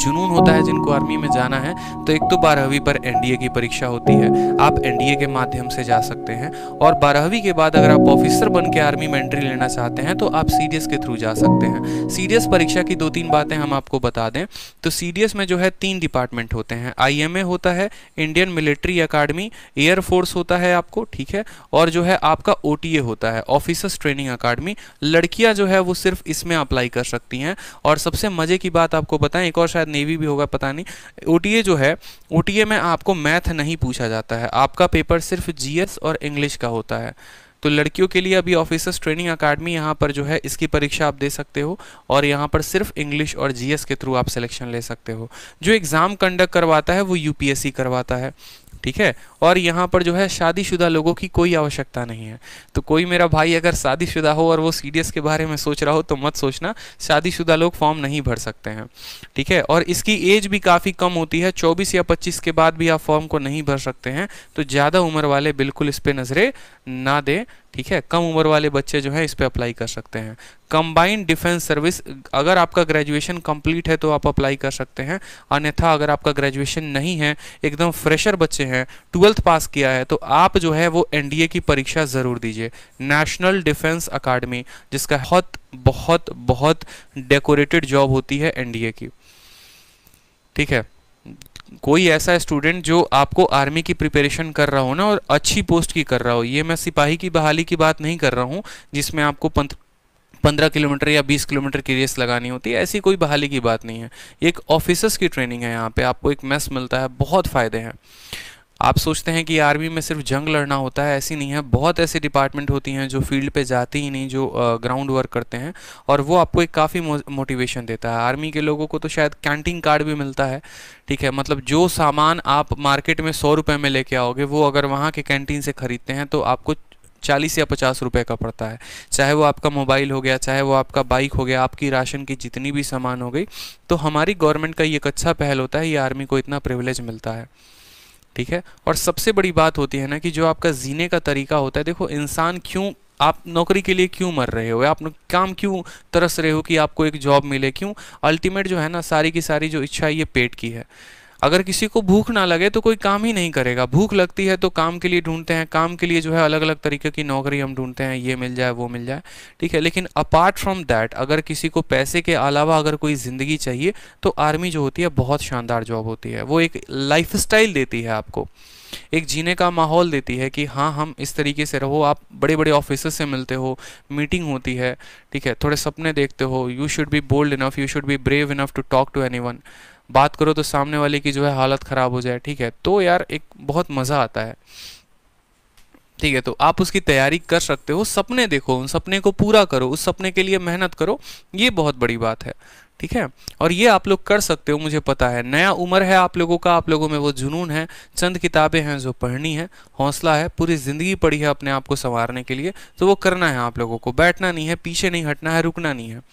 जुनून होता है जिनको आर्मी में जाना है तो एक तो बारहवीं पर एनडीए की परीक्षा होती है आप एनडीए के माध्यम से जा सकते हैं और बारहवीं के बाद अगर आप ऑफिसर बन के आर्मी में एंट्री लेना चाहते हैं तो आप सी के थ्रू जा सकते हैं सी परीक्षा की दो तीन बातें हम आपको बता दें तो सी में जो है तीन डिपार्टमेंट होते हैं आई होता है इंडियन मिलिट्री अकाडमी एयरफोर्स होता है आपको ठीक है और जो है आपका ओ होता है ऑफिसर्स ट्रेनिंग अकाडमी लड़कियां जो है वो सिर्फ इसमें अप्लाई कर सकती हैं और सबसे मजे की बात आपको बताएं एक और शायद शायद नेवी भी होगा पता नहीं ओ जो है ओ में आपको मैथ नहीं पूछा जाता है आपका पेपर सिर्फ जी और इंग्लिश का होता है तो लड़कियों के लिए अभी ऑफिसर्स ट्रेनिंग अकाडमी यहाँ पर जो है इसकी परीक्षा आप दे सकते हो और यहाँ पर सिर्फ इंग्लिश और जीएस के थ्रू आप सिलेक्शन ले सकते हो जो एग्ज़ाम कंडक्ट करवाता है वो यूपीएससी करवाता है ठीक है और यहाँ पर जो है शादीशुदा लोगों की कोई आवश्यकता नहीं है तो कोई मेरा भाई अगर शादीशुदा हो और वो सी के बारे में सोच रहा हो तो मत सोचना शादीशुदा लोग फॉर्म नहीं भर सकते हैं ठीक है और इसकी एज भी काफ़ी कम होती है चौबीस या पच्चीस के बाद भी आप फॉर्म को नहीं भर सकते हैं तो ज़्यादा उम्र वाले बिल्कुल इस पर नज़रें ना दें ठीक है कम उम्र वाले बच्चे जो है इस पर अप्लाई कर सकते हैं कंबाइंड डिफेंस सर्विस अगर आपका ग्रेजुएशन कंप्लीट है तो आप अप्लाई कर सकते हैं अन्यथा अगर आपका ग्रेजुएशन नहीं है एकदम फ्रेशर बच्चे हैं ट्वेल्थ पास किया है तो आप जो है वो एनडीए की परीक्षा ज़रूर दीजिए नेशनल डिफेंस अकाडमी जिसका बहुत बहुत बहुत डेकोरेटेड जॉब होती है एनडीए की ठीक है कोई ऐसा स्टूडेंट जो आपको आर्मी की प्रिपरेशन कर रहा हो ना और अच्छी पोस्ट की कर रहा हो ये मैं सिपाही की बहाली की बात नहीं कर रहा हूँ जिसमें आपको पंद्रह किलोमीटर या बीस किलोमीटर की रेस लगानी होती है ऐसी कोई बहाली की बात नहीं है एक ऑफिसर्स की ट्रेनिंग है यहाँ पे आपको एक मैस मिलता है बहुत फ़ायदे हैं आप सोचते हैं कि आर्मी में सिर्फ जंग लड़ना होता है ऐसी नहीं है बहुत ऐसी डिपार्टमेंट होती हैं जो फील्ड पे जाती ही नहीं जो ग्राउंड वर्क करते हैं और वो आपको एक काफ़ी मोटिवेशन देता है आर्मी के लोगों को तो शायद कैंटीन कार्ड भी मिलता है ठीक है मतलब जो सामान आप मार्केट में सौ रुपये में लेके आओगे वो अगर वहाँ के कैंटीन से ख़रीदते हैं तो आपको चालीस या पचास रुपए का पड़ता है चाहे वो आपका मोबाइल हो गया चाहे वो आपका बाइक हो गया आपकी राशन की जितनी भी सामान हो गई तो हमारी गवर्नमेंट का ये एक अच्छा पहल होता है ये आर्मी को इतना प्रिविलेज मिलता है ठीक है और सबसे बड़ी बात होती है ना कि जो आपका जीने का तरीका होता है देखो इंसान क्यों आप नौकरी के लिए क्यों मर रहे हो आप काम क्यों तरस रहे हो कि आपको एक जॉब मिले क्यों अल्टीमेट जो है ना सारी की सारी जो इच्छा है ये पेट की है अगर किसी को भूख ना लगे तो कोई काम ही नहीं करेगा भूख लगती है तो काम के लिए ढूंढते हैं काम के लिए जो है अलग अलग तरीके की नौकरी हम ढूंढते हैं ये मिल जाए वो मिल जाए ठीक है लेकिन अपार्ट फ्रॉम दैट अगर किसी को पैसे के अलावा अगर कोई ज़िंदगी चाहिए तो आर्मी जो होती है बहुत शानदार जॉब होती है वो एक लाइफ देती है आपको एक जीने का माहौल देती है कि हाँ हम इस तरीके से रहो आप बड़े बड़े ऑफिस से मिलते हो मीटिंग होती है ठीक है थोड़े सपने देखते हो you should be bold enough you should be brave enough to talk to any बात करो तो सामने वाले की जो है हालत ख़राब हो जाए ठीक है तो यार एक बहुत मज़ा आता है ठीक है तो आप उसकी तैयारी कर सकते हो सपने देखो उन सपने को पूरा करो उस सपने के लिए मेहनत करो ये बहुत बड़ी बात है ठीक है और ये आप लोग कर सकते हो मुझे पता है नया उम्र है आप लोगों का आप लोगों में वो जुनून है चंद किताबें हैं जो पढ़नी है हौसला है पूरी ज़िंदगी पड़ी है अपने आप को संवारने के लिए तो वो करना है आप लोगों को बैठना नहीं है पीछे नहीं हटना है रुकना नहीं है